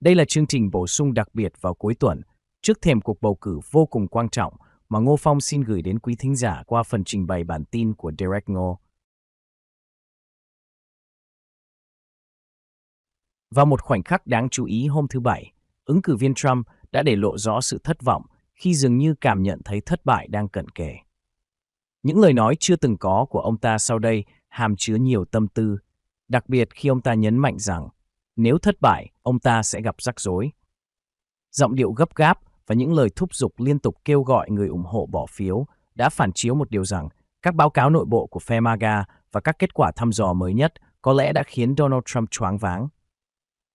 Đây là chương trình bổ sung đặc biệt vào cuối tuần, trước thềm cuộc bầu cử vô cùng quan trọng mà Ngô Phong xin gửi đến quý thính giả qua phần trình bày bản tin của Derek Ngô. Vào một khoảnh khắc đáng chú ý hôm thứ Bảy, ứng cử viên Trump đã để lộ rõ sự thất vọng khi dường như cảm nhận thấy thất bại đang cận kề. Những lời nói chưa từng có của ông ta sau đây hàm chứa nhiều tâm tư, đặc biệt khi ông ta nhấn mạnh rằng nếu thất bại ông ta sẽ gặp rắc rối. Giọng điệu gấp gáp và những lời thúc giục liên tục kêu gọi người ủng hộ bỏ phiếu đã phản chiếu một điều rằng các báo cáo nội bộ của phe MAGA và các kết quả thăm dò mới nhất có lẽ đã khiến Donald Trump choáng váng.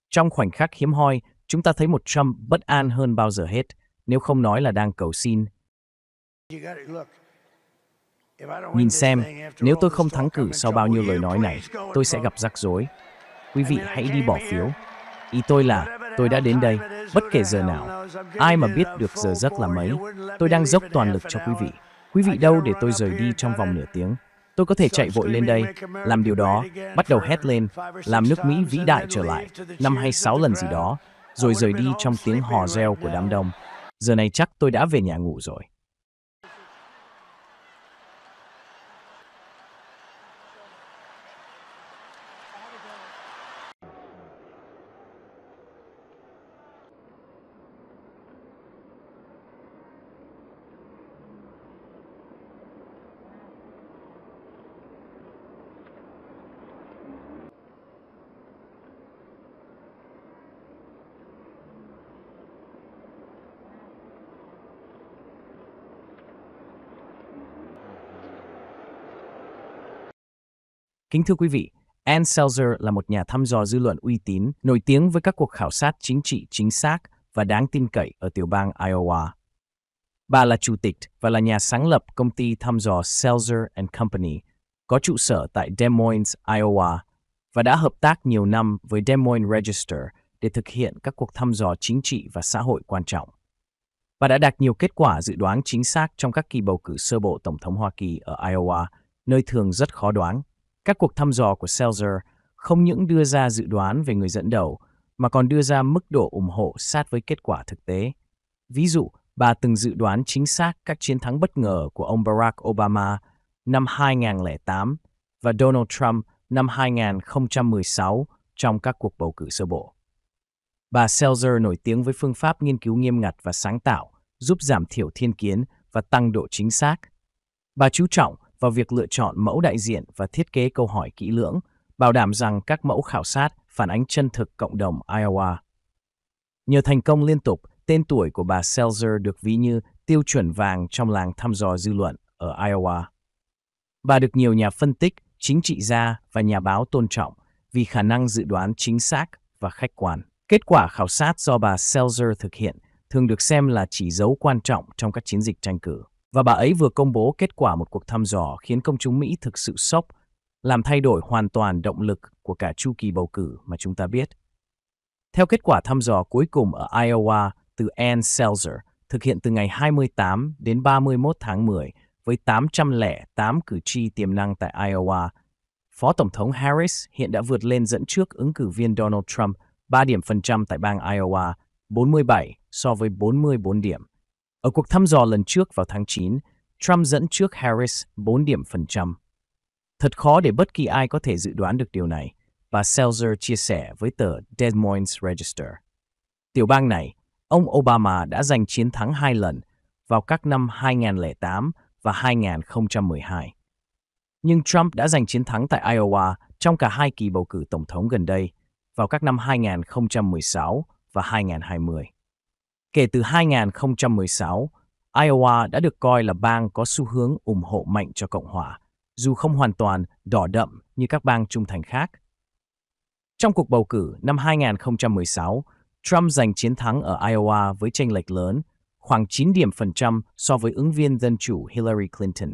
Trong khoảnh khắc hiếm hoi, chúng ta thấy một Trump bất an hơn bao giờ hết, nếu không nói là đang cầu xin. Nhìn xem, nếu tôi không thắng cử sau bao nhiêu lời nói này, tôi sẽ gặp rắc rối. Quý vị hãy đi bỏ phiếu. Ý tôi là, tôi đã đến đây, bất kể giờ nào. Ai mà biết được giờ giấc là mấy, tôi đang dốc toàn lực cho quý vị. Quý vị đâu để tôi rời đi trong vòng nửa tiếng? Tôi có thể chạy vội lên đây, làm điều đó, bắt đầu hét lên, làm nước Mỹ vĩ đại trở lại, năm hay sáu lần gì đó, rồi rời đi trong tiếng hò reo của đám đông. Giờ này chắc tôi đã về nhà ngủ rồi. Kính thưa quý vị, Ann Selzer là một nhà thăm dò dư luận uy tín, nổi tiếng với các cuộc khảo sát chính trị chính xác và đáng tin cậy ở tiểu bang Iowa. Bà là chủ tịch và là nhà sáng lập công ty thăm dò Selzer and Company, có trụ sở tại Des Moines, Iowa, và đã hợp tác nhiều năm với Des Moines Register để thực hiện các cuộc thăm dò chính trị và xã hội quan trọng. Bà đã đạt nhiều kết quả dự đoán chính xác trong các kỳ bầu cử sơ bộ Tổng thống Hoa Kỳ ở Iowa, nơi thường rất khó đoán các cuộc thăm dò của Selzer không những đưa ra dự đoán về người dẫn đầu, mà còn đưa ra mức độ ủng hộ sát với kết quả thực tế. Ví dụ, bà từng dự đoán chính xác các chiến thắng bất ngờ của ông Barack Obama năm 2008 và Donald Trump năm 2016 trong các cuộc bầu cử sơ bộ. Bà Selzer nổi tiếng với phương pháp nghiên cứu nghiêm ngặt và sáng tạo, giúp giảm thiểu thiên kiến và tăng độ chính xác. Bà chú trọng vào việc lựa chọn mẫu đại diện và thiết kế câu hỏi kỹ lưỡng, bảo đảm rằng các mẫu khảo sát phản ánh chân thực cộng đồng Iowa. Nhờ thành công liên tục, tên tuổi của bà Selzer được ví như tiêu chuẩn vàng trong làng thăm dò dư luận ở Iowa. Bà được nhiều nhà phân tích, chính trị gia và nhà báo tôn trọng vì khả năng dự đoán chính xác và khách quan. Kết quả khảo sát do bà Selzer thực hiện thường được xem là chỉ dấu quan trọng trong các chiến dịch tranh cử và bà ấy vừa công bố kết quả một cuộc thăm dò khiến công chúng Mỹ thực sự sốc, làm thay đổi hoàn toàn động lực của cả chu kỳ bầu cử mà chúng ta biết. Theo kết quả thăm dò cuối cùng ở Iowa từ Ann Selzer, thực hiện từ ngày 28 đến 31 tháng 10 với 808 cử tri tiềm năng tại Iowa, Phó Tổng thống Harris hiện đã vượt lên dẫn trước ứng cử viên Donald Trump 3 điểm phần trăm tại bang Iowa, 47 so với 44 điểm. Ở cuộc thăm dò lần trước vào tháng 9, Trump dẫn trước Harris 4 điểm phần trăm. Thật khó để bất kỳ ai có thể dự đoán được điều này, bà Selzer chia sẻ với tờ Des Moines Register. Tiểu bang này, ông Obama đã giành chiến thắng hai lần vào các năm 2008 và 2012. Nhưng Trump đã giành chiến thắng tại Iowa trong cả hai kỳ bầu cử tổng thống gần đây, vào các năm 2016 và 2020. Kể từ 2016, Iowa đã được coi là bang có xu hướng ủng hộ mạnh cho Cộng hòa, dù không hoàn toàn đỏ đậm như các bang trung thành khác. Trong cuộc bầu cử năm 2016, Trump giành chiến thắng ở Iowa với chênh lệch lớn, khoảng 9 điểm phần trăm so với ứng viên dân chủ Hillary Clinton.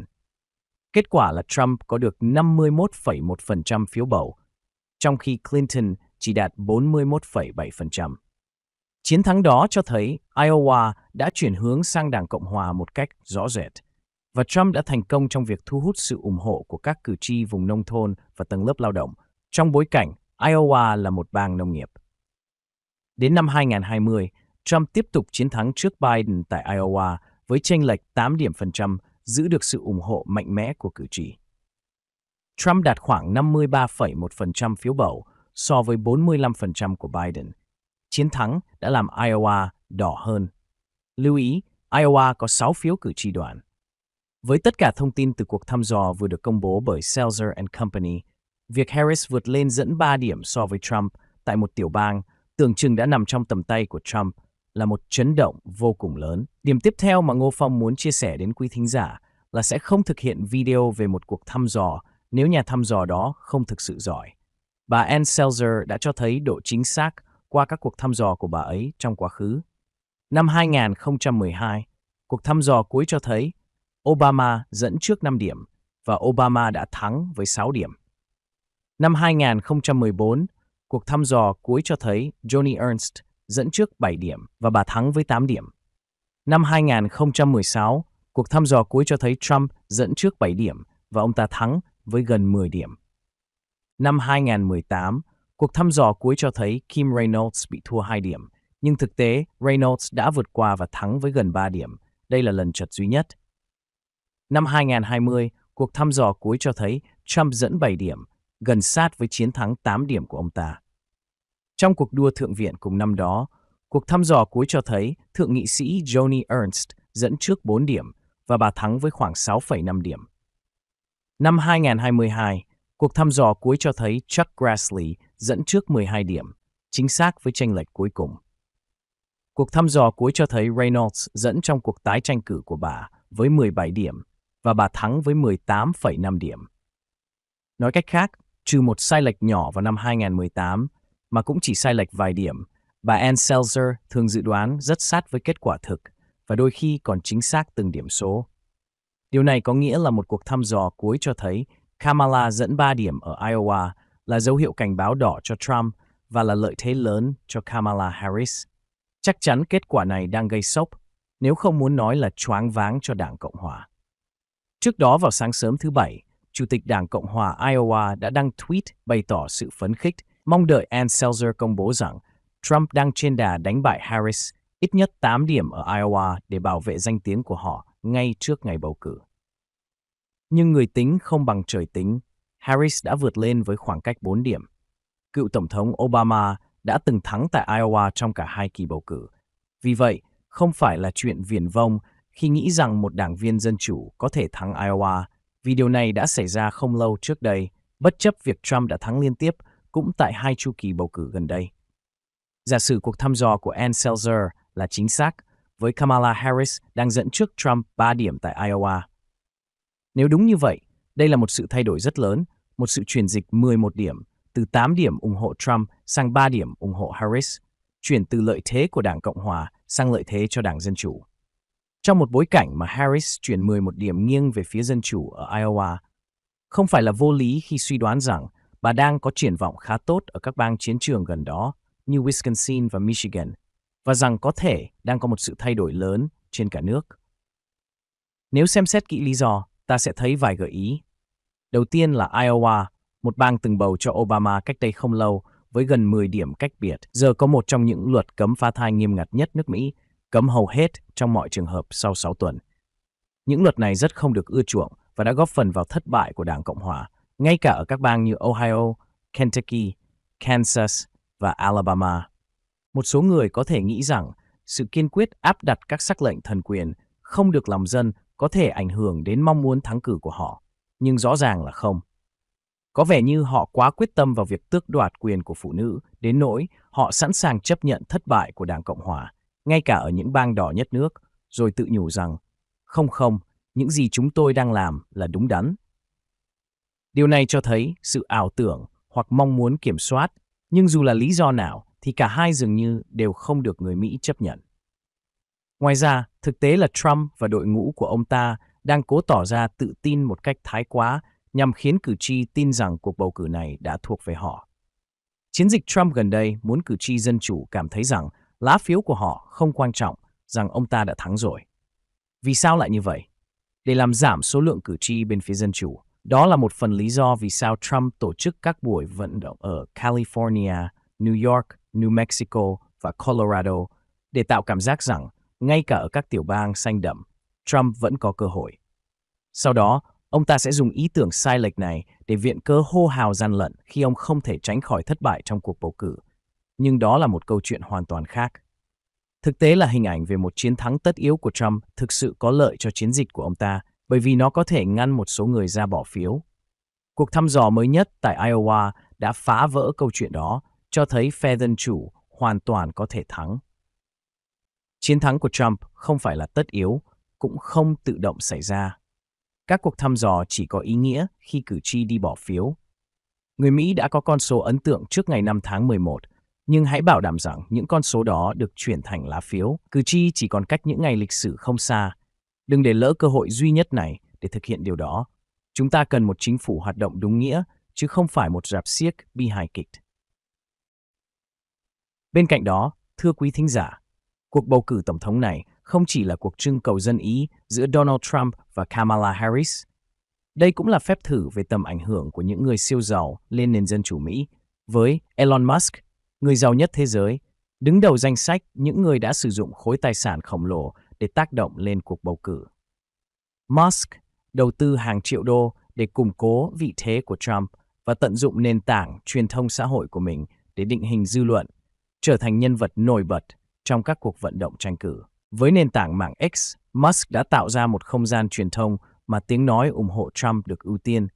Kết quả là Trump có được 51,1% phiếu bầu, trong khi Clinton chỉ đạt 41,7%. Chiến thắng đó cho thấy Iowa đã chuyển hướng sang Đảng Cộng hòa một cách rõ rệt, và Trump đã thành công trong việc thu hút sự ủng hộ của các cử tri vùng nông thôn và tầng lớp lao động, trong bối cảnh Iowa là một bang nông nghiệp. Đến năm 2020, Trump tiếp tục chiến thắng trước Biden tại Iowa với chênh lệch 8 điểm phần trăm, giữ được sự ủng hộ mạnh mẽ của cử tri. Trump đạt khoảng 53,1% phiếu bầu so với 45% của Biden, Chiến thắng đã làm Iowa đỏ hơn. Lưu ý, Iowa có 6 phiếu cử tri đoàn. Với tất cả thông tin từ cuộc thăm dò vừa được công bố bởi Seltzer and Company, việc Harris vượt lên dẫn 3 điểm so với Trump tại một tiểu bang tưởng chừng đã nằm trong tầm tay của Trump là một chấn động vô cùng lớn. Điểm tiếp theo mà Ngô Phong muốn chia sẻ đến quý thính giả là sẽ không thực hiện video về một cuộc thăm dò nếu nhà thăm dò đó không thực sự giỏi. Bà Ann Seltzer đã cho thấy độ chính xác qua các cuộc thăm dò của bà ấy trong quá khứ. Năm 2012, cuộc thăm dò cuối cho thấy Obama dẫn trước 5 điểm và Obama đã thắng với 6 điểm. Năm 2014, cuộc thăm dò cuối cho thấy Joni Ernst dẫn trước 7 điểm và bà thắng với 8 điểm. Năm 2016, cuộc thăm dò cuối cho thấy Trump dẫn trước 7 điểm và ông ta thắng với gần 10 điểm. Năm 2018, Cuộc thăm dò cuối cho thấy Kim Reynolds bị thua 2 điểm, nhưng thực tế Reynolds đã vượt qua và thắng với gần 3 điểm. Đây là lần trượt duy nhất. Năm 2020, cuộc thăm dò cuối cho thấy Trump dẫn 7 điểm, gần sát với chiến thắng 8 điểm của ông ta. Trong cuộc đua Thượng viện cùng năm đó, cuộc thăm dò cuối cho thấy Thượng nghị sĩ Joni Ernst dẫn trước 4 điểm và bà thắng với khoảng 6,5 điểm. Năm 2022, cuộc thăm dò cuối cho thấy Chuck Grassley dẫn trước 12 điểm, chính xác với tranh lệch cuối cùng. Cuộc thăm dò cuối cho thấy Reynolds dẫn trong cuộc tái tranh cử của bà với 17 điểm và bà thắng với 18,5 điểm. Nói cách khác, trừ một sai lệch nhỏ vào năm 2018, mà cũng chỉ sai lệch vài điểm, bà Ann Seltzer thường dự đoán rất sát với kết quả thực và đôi khi còn chính xác từng điểm số. Điều này có nghĩa là một cuộc thăm dò cuối cho thấy Kamala dẫn 3 điểm ở Iowa là dấu hiệu cảnh báo đỏ cho Trump và là lợi thế lớn cho Kamala Harris. Chắc chắn kết quả này đang gây sốc, nếu không muốn nói là choáng váng cho Đảng Cộng Hòa. Trước đó vào sáng sớm thứ Bảy, Chủ tịch Đảng Cộng Hòa Iowa đã đăng tweet bày tỏ sự phấn khích, mong đợi Ann Selzer công bố rằng Trump đang trên đà đánh bại Harris ít nhất 8 điểm ở Iowa để bảo vệ danh tiếng của họ ngay trước ngày bầu cử. Nhưng người tính không bằng trời tính Harris đã vượt lên với khoảng cách 4 điểm. Cựu Tổng thống Obama đã từng thắng tại Iowa trong cả hai kỳ bầu cử. Vì vậy, không phải là chuyện viển vông khi nghĩ rằng một đảng viên dân chủ có thể thắng Iowa, vì điều này đã xảy ra không lâu trước đây, bất chấp việc Trump đã thắng liên tiếp cũng tại hai chu kỳ bầu cử gần đây. Giả sử cuộc thăm dò của Ann Selzer là chính xác, với Kamala Harris đang dẫn trước Trump 3 điểm tại Iowa. Nếu đúng như vậy, đây là một sự thay đổi rất lớn một sự chuyển dịch 11 điểm, từ 8 điểm ủng hộ Trump sang 3 điểm ủng hộ Harris, chuyển từ lợi thế của Đảng Cộng Hòa sang lợi thế cho Đảng Dân Chủ. Trong một bối cảnh mà Harris chuyển 11 điểm nghiêng về phía Dân Chủ ở Iowa, không phải là vô lý khi suy đoán rằng bà đang có triển vọng khá tốt ở các bang chiến trường gần đó như Wisconsin và Michigan, và rằng có thể đang có một sự thay đổi lớn trên cả nước. Nếu xem xét kỹ lý do, ta sẽ thấy vài gợi ý Đầu tiên là Iowa, một bang từng bầu cho Obama cách đây không lâu với gần 10 điểm cách biệt. Giờ có một trong những luật cấm phá thai nghiêm ngặt nhất nước Mỹ, cấm hầu hết trong mọi trường hợp sau 6 tuần. Những luật này rất không được ưa chuộng và đã góp phần vào thất bại của Đảng Cộng Hòa, ngay cả ở các bang như Ohio, Kentucky, Kansas và Alabama. Một số người có thể nghĩ rằng sự kiên quyết áp đặt các sắc lệnh thần quyền không được lòng dân có thể ảnh hưởng đến mong muốn thắng cử của họ nhưng rõ ràng là không. Có vẻ như họ quá quyết tâm vào việc tước đoạt quyền của phụ nữ, đến nỗi họ sẵn sàng chấp nhận thất bại của Đảng Cộng Hòa, ngay cả ở những bang đỏ nhất nước, rồi tự nhủ rằng, không không, những gì chúng tôi đang làm là đúng đắn. Điều này cho thấy sự ảo tưởng hoặc mong muốn kiểm soát, nhưng dù là lý do nào thì cả hai dường như đều không được người Mỹ chấp nhận. Ngoài ra, thực tế là Trump và đội ngũ của ông ta đang cố tỏ ra tự tin một cách thái quá nhằm khiến cử tri tin rằng cuộc bầu cử này đã thuộc về họ. Chiến dịch Trump gần đây muốn cử tri dân chủ cảm thấy rằng lá phiếu của họ không quan trọng, rằng ông ta đã thắng rồi. Vì sao lại như vậy? Để làm giảm số lượng cử tri bên phía dân chủ, đó là một phần lý do vì sao Trump tổ chức các buổi vận động ở California, New York, New Mexico và Colorado để tạo cảm giác rằng ngay cả ở các tiểu bang xanh đậm Trump vẫn có cơ hội. Sau đó, ông ta sẽ dùng ý tưởng sai lệch này để viện cớ hô hào gian lận khi ông không thể tránh khỏi thất bại trong cuộc bầu cử. Nhưng đó là một câu chuyện hoàn toàn khác. Thực tế là hình ảnh về một chiến thắng tất yếu của Trump thực sự có lợi cho chiến dịch của ông ta bởi vì nó có thể ngăn một số người ra bỏ phiếu. Cuộc thăm dò mới nhất tại Iowa đã phá vỡ câu chuyện đó, cho thấy phe dân chủ hoàn toàn có thể thắng. Chiến thắng của Trump không phải là tất yếu, cũng không tự động xảy ra. Các cuộc thăm dò chỉ có ý nghĩa khi cử tri đi bỏ phiếu. Người Mỹ đã có con số ấn tượng trước ngày 5 tháng 11, nhưng hãy bảo đảm rằng những con số đó được chuyển thành lá phiếu. Cử tri chỉ còn cách những ngày lịch sử không xa. Đừng để lỡ cơ hội duy nhất này để thực hiện điều đó. Chúng ta cần một chính phủ hoạt động đúng nghĩa, chứ không phải một rạp siếc bi hài kịch. Bên cạnh đó, thưa quý thính giả, cuộc bầu cử tổng thống này không chỉ là cuộc trưng cầu dân Ý giữa Donald Trump và Kamala Harris. Đây cũng là phép thử về tầm ảnh hưởng của những người siêu giàu lên nền dân chủ Mỹ với Elon Musk, người giàu nhất thế giới, đứng đầu danh sách những người đã sử dụng khối tài sản khổng lồ để tác động lên cuộc bầu cử. Musk đầu tư hàng triệu đô để củng cố vị thế của Trump và tận dụng nền tảng truyền thông xã hội của mình để định hình dư luận, trở thành nhân vật nổi bật trong các cuộc vận động tranh cử. Với nền tảng mạng X, Musk đã tạo ra một không gian truyền thông mà tiếng nói ủng hộ Trump được ưu tiên.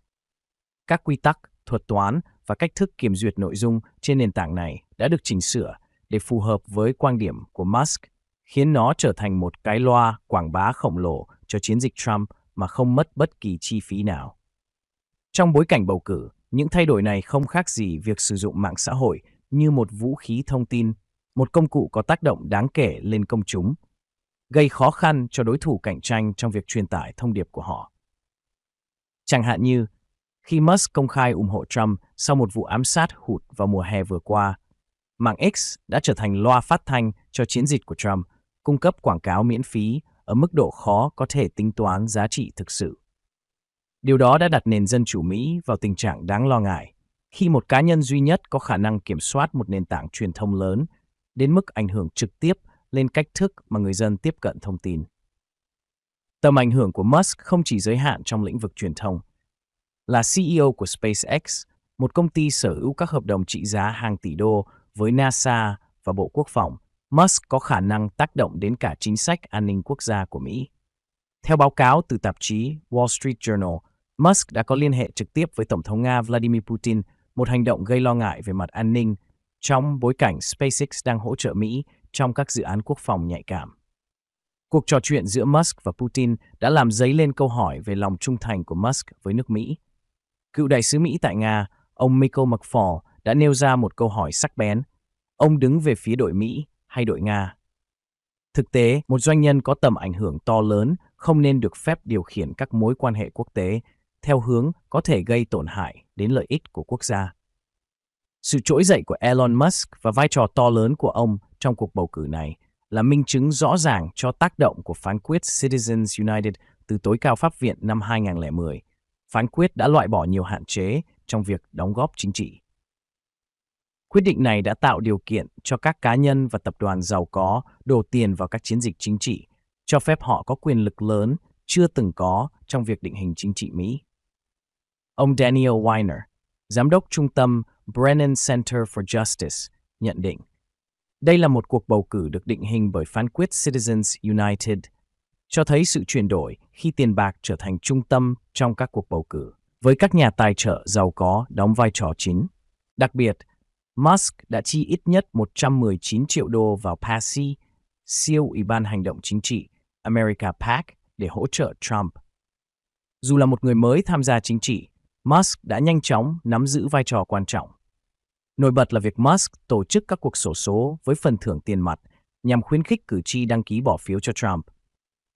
Các quy tắc, thuật toán và cách thức kiểm duyệt nội dung trên nền tảng này đã được chỉnh sửa để phù hợp với quan điểm của Musk, khiến nó trở thành một cái loa quảng bá khổng lồ cho chiến dịch Trump mà không mất bất kỳ chi phí nào. Trong bối cảnh bầu cử, những thay đổi này không khác gì việc sử dụng mạng xã hội như một vũ khí thông tin, một công cụ có tác động đáng kể lên công chúng gây khó khăn cho đối thủ cạnh tranh trong việc truyền tải thông điệp của họ. Chẳng hạn như, khi Musk công khai ủng hộ Trump sau một vụ ám sát hụt vào mùa hè vừa qua, mạng X đã trở thành loa phát thanh cho chiến dịch của Trump, cung cấp quảng cáo miễn phí ở mức độ khó có thể tính toán giá trị thực sự. Điều đó đã đặt nền dân chủ Mỹ vào tình trạng đáng lo ngại, khi một cá nhân duy nhất có khả năng kiểm soát một nền tảng truyền thông lớn đến mức ảnh hưởng trực tiếp lên cách thức mà người dân tiếp cận thông tin. Tầm ảnh hưởng của Musk không chỉ giới hạn trong lĩnh vực truyền thông. Là CEO của SpaceX, một công ty sở hữu các hợp đồng trị giá hàng tỷ đô với NASA và Bộ Quốc phòng, Musk có khả năng tác động đến cả chính sách an ninh quốc gia của Mỹ. Theo báo cáo từ tạp chí Wall Street Journal, Musk đã có liên hệ trực tiếp với Tổng thống Nga Vladimir Putin, một hành động gây lo ngại về mặt an ninh trong bối cảnh SpaceX đang hỗ trợ Mỹ trong các dự án quốc phòng nhạy cảm. Cuộc trò chuyện giữa Musk và Putin đã làm dấy lên câu hỏi về lòng trung thành của Musk với nước Mỹ. Cựu đại sứ Mỹ tại Nga, ông Michael McFaul đã nêu ra một câu hỏi sắc bén. Ông đứng về phía đội Mỹ hay đội Nga? Thực tế, một doanh nhân có tầm ảnh hưởng to lớn không nên được phép điều khiển các mối quan hệ quốc tế theo hướng có thể gây tổn hại đến lợi ích của quốc gia. Sự trỗi dậy của Elon Musk và vai trò to lớn của ông trong cuộc bầu cử này là minh chứng rõ ràng cho tác động của phán quyết Citizens United từ tối cao pháp viện năm 2010. Phán quyết đã loại bỏ nhiều hạn chế trong việc đóng góp chính trị. Quyết định này đã tạo điều kiện cho các cá nhân và tập đoàn giàu có đổ tiền vào các chiến dịch chính trị, cho phép họ có quyền lực lớn chưa từng có trong việc định hình chính trị Mỹ. Ông Daniel Weiner, giám đốc trung tâm Brennan Center for Justice, nhận định đây là một cuộc bầu cử được định hình bởi phán quyết Citizens United, cho thấy sự chuyển đổi khi tiền bạc trở thành trung tâm trong các cuộc bầu cử, với các nhà tài trợ giàu có đóng vai trò chính. Đặc biệt, Musk đã chi ít nhất 119 triệu đô vào PASI, siêu Ủy ban Hành động Chính trị America PAC để hỗ trợ Trump. Dù là một người mới tham gia chính trị, Musk đã nhanh chóng nắm giữ vai trò quan trọng Nổi bật là việc Musk tổ chức các cuộc sổ số với phần thưởng tiền mặt nhằm khuyến khích cử tri đăng ký bỏ phiếu cho Trump.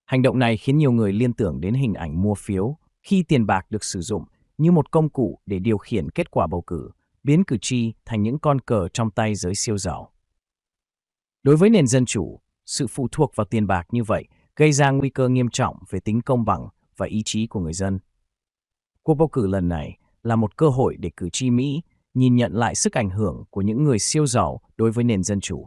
Hành động này khiến nhiều người liên tưởng đến hình ảnh mua phiếu khi tiền bạc được sử dụng như một công cụ để điều khiển kết quả bầu cử, biến cử tri thành những con cờ trong tay giới siêu giàu. Đối với nền dân chủ, sự phụ thuộc vào tiền bạc như vậy gây ra nguy cơ nghiêm trọng về tính công bằng và ý chí của người dân. Cuộc bầu cử lần này là một cơ hội để cử tri Mỹ nhìn nhận lại sức ảnh hưởng của những người siêu giàu đối với nền dân chủ.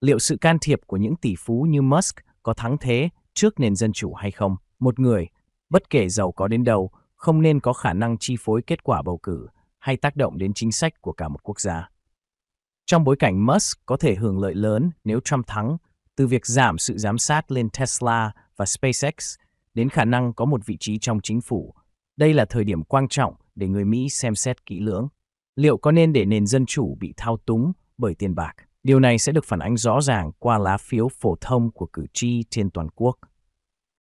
Liệu sự can thiệp của những tỷ phú như Musk có thắng thế trước nền dân chủ hay không? Một người, bất kể giàu có đến đâu, không nên có khả năng chi phối kết quả bầu cử hay tác động đến chính sách của cả một quốc gia. Trong bối cảnh Musk có thể hưởng lợi lớn nếu Trump thắng, từ việc giảm sự giám sát lên Tesla và SpaceX đến khả năng có một vị trí trong chính phủ, đây là thời điểm quan trọng để người Mỹ xem xét kỹ lưỡng liệu có nên để nền dân chủ bị thao túng bởi tiền bạc? Điều này sẽ được phản ánh rõ ràng qua lá phiếu phổ thông của cử tri trên toàn quốc.